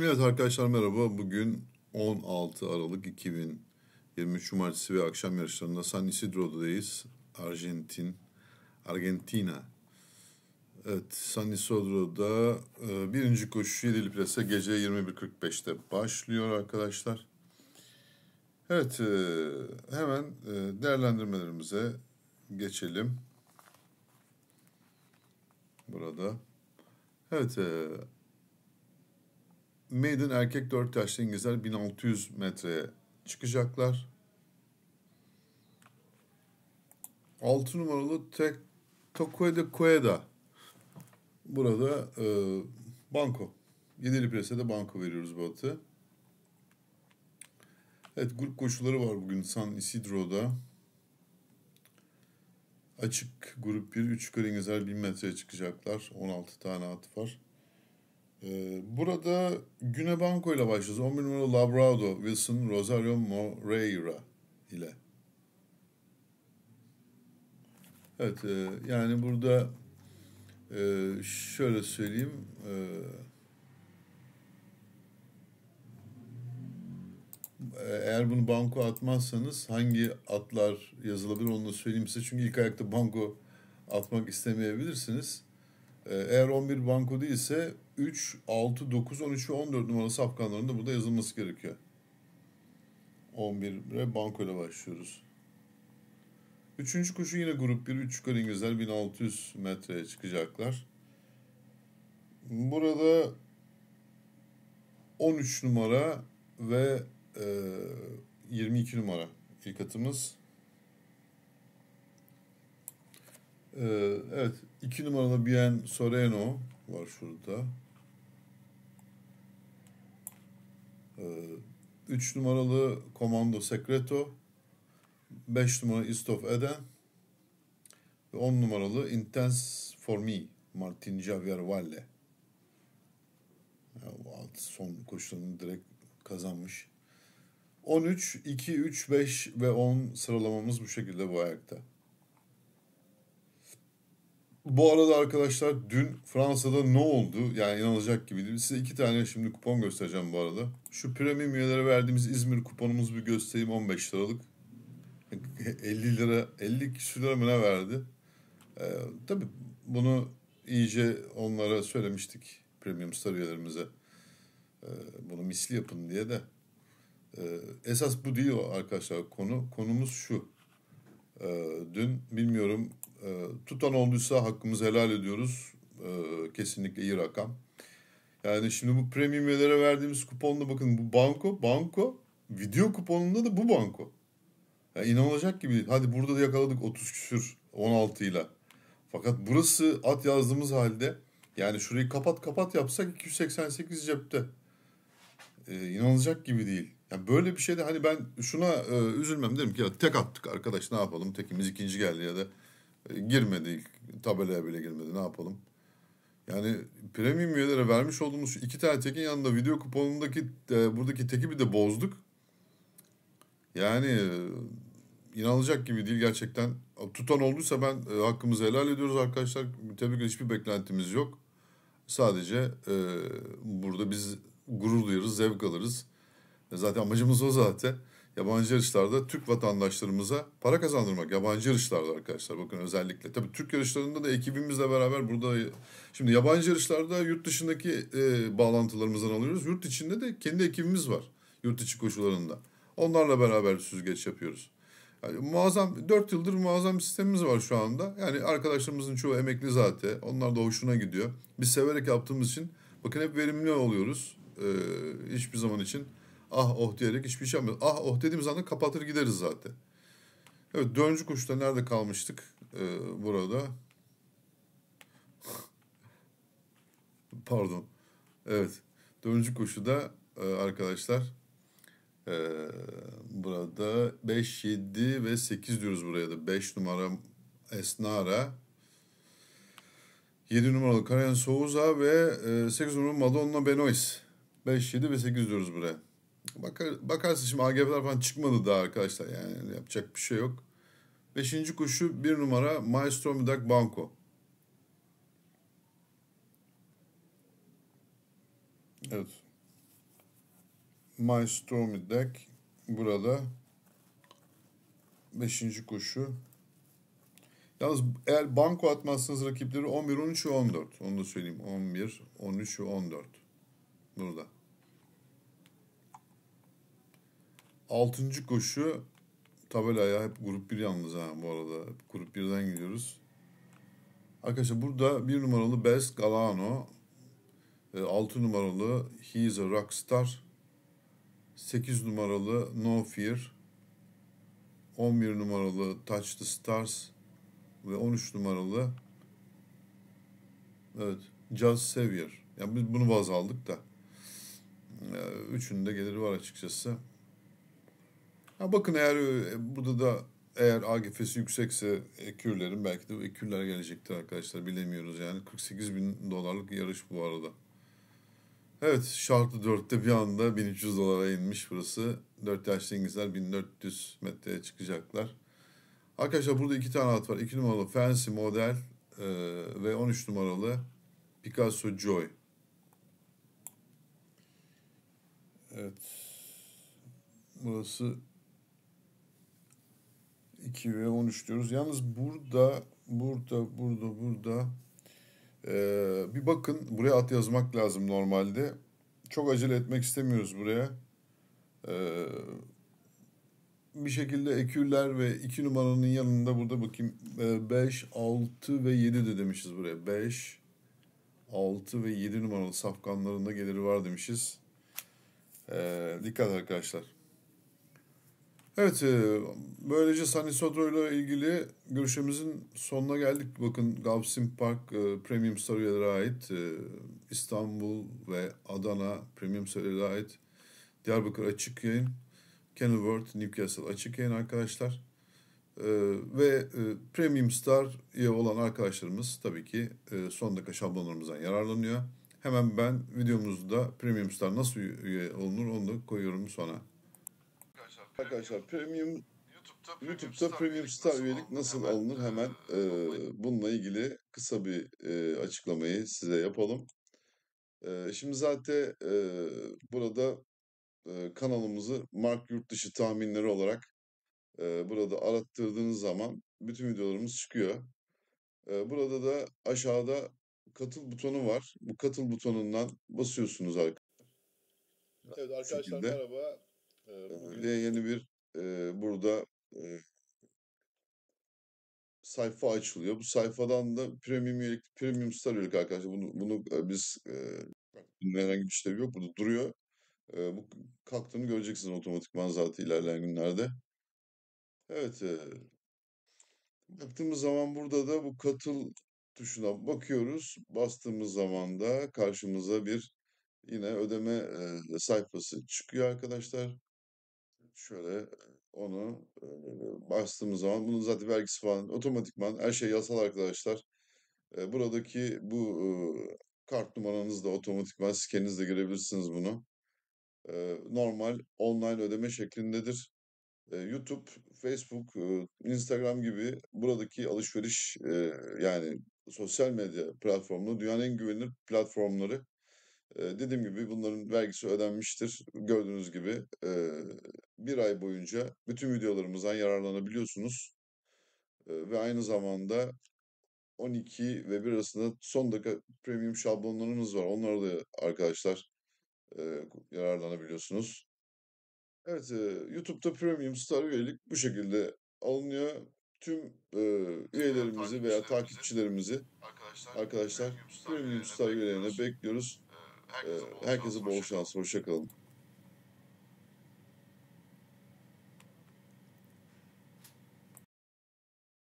Evet arkadaşlar merhaba. Bugün 16 Aralık 2023 Cumartesi ve akşam yarışlarında San Isidro'dayız. Arjantin, Argentina. Evet San Isidro'da e, birinci koşu 7 plase gece 21.45'te başlıyor arkadaşlar. Evet e, hemen e, değerlendirmelerimize geçelim. Burada. Evet Maiden erkek 4 yaşlı İngilizler 1600 metreye çıkacaklar. 6 numaralı Tek de Koeda. Burada e, banko. Yedili prese de banko veriyoruz bu atı. Evet grup koşuları var bugün San Isidro'da. Açık grup 1, 3 yukarı İngilizler 1000 metreye çıkacaklar. 16 tane at var. Ee, burada güne banko ile başlıyoruz. 11 numaralı Labrado, Wilson, Rosario Moreira ile. Evet e, yani burada e, şöyle söyleyeyim. E, eğer bunu banko atmazsanız hangi atlar yazılabilir onu da söyleyeyim size. Çünkü ilk ayakta banko atmak istemeyebilirsiniz. Ee, eğer 11 banko değilse 3, 6, 9, 13 ve 14 numaralı safkanların burada yazılması gerekiyor. 11'e banko ile başlıyoruz. Üçüncü kuşu yine grup 1. 3 yukarı İngilizler 1600 metreye çıkacaklar. Burada 13 numara ve e, 22 numara ilk atımız. Ee, evet. iki numaralı Bien Soreno var şurada. Ee, üç numaralı Komando Secreto. Beş numaralı Istof Eden. Ve on numaralı Intense For Me Martin Javier Valle. Yani alt son koşularını direkt kazanmış. 13, 2, 3, 5 ve 10 sıralamamız bu şekilde bu ayakta. Bu arada arkadaşlar dün Fransa'da ne oldu? Yani inanılacak gibi değil. Size iki tane şimdi kupon göstereceğim bu arada. Şu premium üyelere verdiğimiz İzmir kuponumuz bir göstereyim 15 liralık. 50 lira, 50 küsür lira mı ne verdi? Ee, tabii bunu iyice onlara söylemiştik premium star üyelerimize. Ee, bunu misli yapın diye de. Ee, esas bu değil arkadaşlar konu. Konumuz şu. Ee, dün bilmiyorum ee, tutan olduysa hakkımızı helal ediyoruz. Ee, kesinlikle iyi rakam. Yani şimdi bu premium üyelere verdiğimiz kuponla bakın bu banko, banko. Video kuponunda da bu banko. Yani inanılacak gibi Hadi burada da yakaladık 30 küsür 16 ile. Fakat burası at yazdığımız halde yani şurayı kapat kapat yapsak 288 cepte. Ee, inanılacak gibi değil. Yani böyle bir şeyde hani ben şuna e, üzülmem dedim ki ya tek attık arkadaş ne yapalım tekimiz ikinci geldi ya da Girmedi ilk tabelaya bile girmedi ne yapalım. Yani premium üyelere vermiş olduğumuz iki tane tekin yanında video kuponundaki e, buradaki teki bir de bozduk. Yani e, inanılacak gibi değil gerçekten. Tutan olduysa ben e, hakkımızı helal ediyoruz arkadaşlar. ki hiçbir beklentimiz yok. Sadece e, burada biz gurur duyarız, zevk alırız. E, zaten amacımız o zaten yabancı yarışlarda Türk vatandaşlarımıza para kazandırmak. Yabancı yarışlarda arkadaşlar bakın özellikle. Tabii Türk yarışlarında da ekibimizle beraber burada şimdi yabancı yarışlarda yurt dışındaki e, bağlantılarımızdan alıyoruz. Yurt içinde de kendi ekibimiz var yurt içi koşullarında. Onlarla beraber süzgeç yapıyoruz. Yani muazzam 4 yıldır muazzam bir sistemimiz var şu anda. Yani arkadaşlarımızın çoğu emekli zaten. Onlar da hoşuna gidiyor. Biz severek yaptığımız için bakın hep verimli oluyoruz. Ee, hiçbir zaman için Ah oh diyerek hiçbir şey yapmıyoruz. Ah oh dediğimiz anda kapatır gideriz zaten. Evet dördüncü kuşta nerede kalmıştık ee, burada? Pardon. Evet. Dördüncü koşuda e, arkadaşlar e, burada 5, 7 ve 8 diyoruz buraya da. 5 numara Esnara. 7 numaralı Karen Souza ve 8 e, numaralı Madonna benois. 5, 7 ve 8 diyoruz buraya. Bakar, bakarsın şimdi AGV'ler falan çıkmadı daha arkadaşlar. Yani yapacak bir şey yok. Beşinci kuşu bir numara Maestro Midak Banco. Evet. Maestro Midak burada beşinci kuşu. Yalnız eğer banko atmazsanız rakipleri 11, 13 ve 14. Onu da söyleyeyim. 11, 13 ve 14. Burada. Altıncı koşu tabelaya hep grup bir yalnız ha bu arada. Hep grup birden gidiyoruz. Arkadaşlar burada bir numaralı Best Galano. E, altı numaralı He's a Rockstar. sekiz numaralı No Fear. on bir numaralı Touch the Stars. Ve on üç numaralı Evet. Just Savior. Yani biz bunu baz aldık da. E, üçünün de geliri var açıkçası. Ha bakın eğer e, burada da eğer AGF'si yüksekse ekürlerin belki de ekürler gelecekti arkadaşlar bilemiyoruz yani 48 bin dolarlık yarış bu arada. Evet şartlı 4'te bir anda 1300 dolara inmiş burası. 4 yaşlı İngilizler 1400 metreye çıkacaklar. Arkadaşlar burada iki tane at var. 2 numaralı Fancy Model e, ve 13 numaralı Picasso Joy. Evet. Burası 2 ve 13 diyoruz. Yalnız burada, burada, burada, burada ee, bir bakın buraya at yazmak lazım normalde. Çok acele etmek istemiyoruz buraya. Ee, bir şekilde eküller ve 2 numaranın yanında burada bakayım 5, e, 6 ve 7 de demişiz buraya. 5, 6 ve 7 numaralı safkanlarında geliri var demişiz. Ee, dikkat arkadaşlar. Evet, e, böylece San Isidro ile ilgili görüşümüzün sonuna geldik. Bakın Gavsim Park e, Premium Star ait, e, İstanbul ve Adana Premium Star ait, Diyarbakır açık yayın, Kenilworth, Newcastle açık yayın arkadaşlar. Ve Premium Star üye olan arkadaşlarımız tabii ki son dakika şablonlarımızdan yararlanıyor. Hemen ben videomuzda Premium Star nasıl üye olunur onu da koyuyorum sonra arkadaşlar premium YouTube'da premium, YouTube'da star, premium star üyelik nasıl alınır? hemen, alınır? hemen ee, e, bununla ilgili kısa bir e, açıklamayı size yapalım. E, şimdi zaten e, burada e, kanalımızı Mark Yurtdışı tahminleri olarak e, burada arattırdığınız zaman bütün videolarımız çıkıyor. E, burada da aşağıda katıl butonu var. Bu katıl butonundan basıyorsunuz arkadaşlar. Evet arkadaşlar şekilde. merhaba. Öyle yeni bir e, burada e, sayfa açılıyor. Bu sayfadan da premium üyelik, premium star üyelik arkadaşlar. Bunu, bunu biz e, bunun herhangi bir işlevi yok. Burada duruyor. E, bu kalktığını göreceksiniz otomatikman zaten ilerleyen günlerde. Evet. E, baktığımız zaman burada da bu katıl tuşuna bakıyoruz. Bastığımız zaman da karşımıza bir yine ödeme e, sayfası çıkıyor arkadaşlar şöyle e, onu e, bastığımız zaman bunun zaten vergisi falan otomatikman her şey yasal arkadaşlar. E, buradaki bu e, kart numaranızla otomatikman de görebilirsiniz bunu. normal online ödeme şeklindedir. YouTube, Facebook, Instagram gibi buradaki alışveriş yani sosyal medya platformları dünyanın en güvenilir platformları. Dediğim gibi bunların vergisi ödenmiştir. Gördüğünüz gibi bir ay boyunca bütün videolarımızdan yararlanabiliyorsunuz. Ve aynı zamanda 12 ve bir arasında son dakika premium şablonlarımız var. Onlara da arkadaşlar yararlanabiliyorsunuz. Evet YouTube'da premium star üyelik bu şekilde alınıyor. Tüm e, üyelerimizi veya takipçilerimizi arkadaşlar, arkadaşlar premium star üyelerine bekliyoruz. Herkese bol şans. Hoşçakalın.